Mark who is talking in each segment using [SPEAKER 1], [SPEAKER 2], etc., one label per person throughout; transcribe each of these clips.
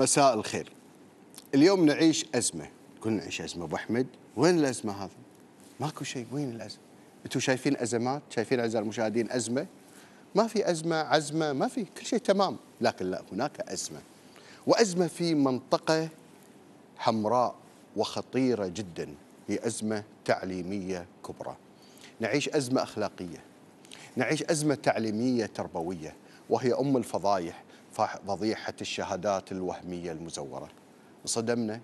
[SPEAKER 1] مساء الخير اليوم نعيش أزمة كلنا نعيش أزمة أبو أحمد وين الأزمة هذه ماكو شيء وين الأزمة أنتم شايفين أزمات شايفين أعزائي المشاهدين أزمة ما في أزمة عزمة ما في كل شيء تمام لكن لا هناك أزمة وأزمة في منطقة حمراء وخطيرة جدا هي أزمة تعليمية كبرى نعيش أزمة أخلاقية نعيش أزمة تعليمية تربوية وهي أم الفضايح فضيحة الشهادات الوهمية المزورة انصدمنا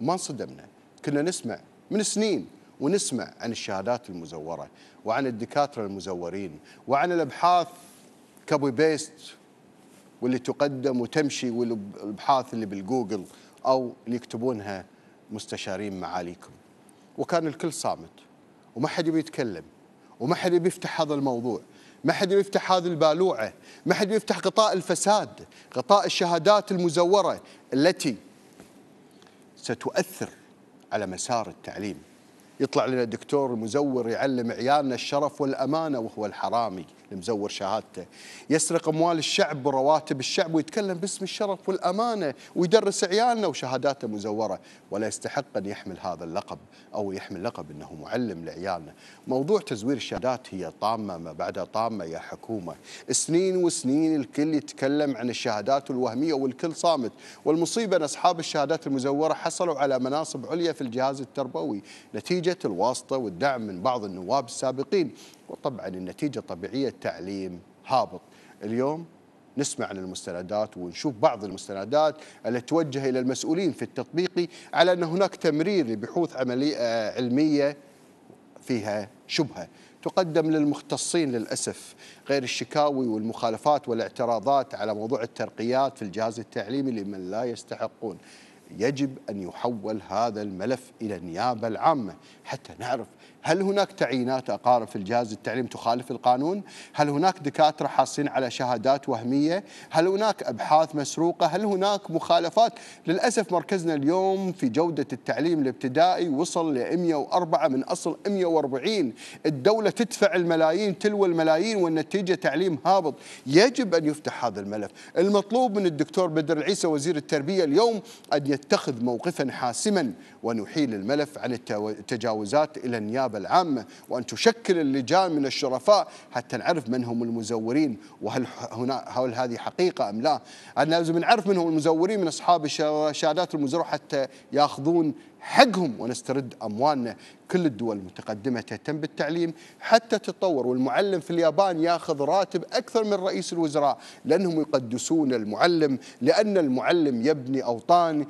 [SPEAKER 1] ما انصدمنا كنا نسمع من سنين ونسمع عن الشهادات المزورة وعن الدكاترة المزورين وعن الأبحاث كابوي بيست واللي تقدم وتمشي والابحاث اللي بالجوجل او اللي يكتبونها مستشارين معاليكم. وكان الكل صامت وما حد يبي يتكلم وما حد يبي يفتح هذا الموضوع ما حد يفتح هذه البالوعة ما حد يفتح غطاء الفساد غطاء الشهادات المزورة التي ستؤثر على مسار التعليم يطلع لنا دكتور مزور يعلم عيالنا الشرف والأمانة وهو الحرامي المزور شهادته يسرق أموال الشعب ورواتب الشعب ويتكلم باسم الشرف والأمانة ويدرس عيالنا وشهاداته مزورة ولا يستحق أن يحمل هذا اللقب أو يحمل لقب أنه معلم لعيالنا موضوع تزوير الشهادات هي طامة ما بعدها طامة يا حكومة سنين وسنين الكل يتكلم عن الشهادات الوهمية والكل صامت والمصيبة أن أصحاب الشهادات المزورة حصلوا على مناصب عليا في الجهاز التربوي نتيجة نتيجة الواسطة والدعم من بعض النواب السابقين وطبعا النتيجة طبيعية تعليم هابط اليوم نسمع عن المستندات ونشوف بعض المستندات التي توجه إلى المسؤولين في التطبيق على أن هناك تمرير لبحوث عملية آه، علمية فيها شبهة تقدم للمختصين للأسف غير الشكاوي والمخالفات والاعتراضات على موضوع الترقيات في الجهاز التعليمي لمن لا يستحقون يجب أن يحول هذا الملف إلى النيابة العامة حتى نعرف هل هناك تعيينات أقارب في الجهاز التعليم تخالف القانون؟ هل هناك دكاترة حاصلين على شهادات وهمية؟ هل هناك أبحاث مسروقة؟ هل هناك مخالفات؟ للأسف مركزنا اليوم في جودة التعليم الابتدائي وصل ل 104 من أصل 140 الدولة تدفع الملايين تلو الملايين والنتيجة تعليم هابط يجب أن يفتح هذا الملف المطلوب من الدكتور بدر العيسى وزير التربية اليوم أن نتخذ موقفا حاسما ونحيل الملف عن التجاوزات إلى النيابة العامة وأن تشكل اللجان من الشرفاء حتى نعرف من هم المزورين وهل هنا هل هذه حقيقة أم لا لازم نعرف من هم المزورين من أصحاب الشهادات المزورة حتى ياخذون حقهم ونسترد أموالنا كل الدول المتقدمة تهتم بالتعليم حتى تتطور والمعلم في اليابان ياخذ راتب أكثر من رئيس الوزراء لأنهم يقدسون المعلم لأن المعلم يبني أوطان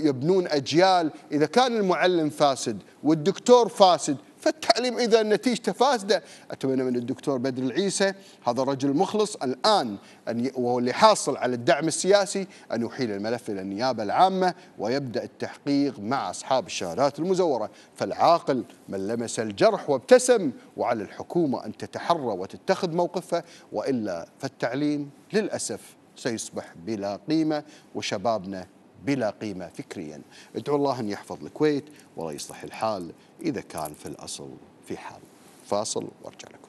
[SPEAKER 1] يبنون أجيال إذا كان المعلم فاسد والدكتور فاسد فالتعليم إذا نتيجته فاسدة أتمنى من الدكتور بدر العيسى هذا الرجل المخلص الآن أن وهو اللي حاصل على الدعم السياسي أن يحيل الملف إلى النيابة العامة ويبدأ التحقيق مع أصحاب الشهادات المزورة فالعاقل من لمس الجرح وابتسم وعلى الحكومة أن تتحرى وتتخذ موقفها وإلا فالتعليم للأسف سيصبح بلا قيمة وشبابنا بلا قيمة فكريا ادعو الله أن يحفظ الكويت ولا يصلح الحال إذا كان في الأصل في حال فاصل وارجع لكم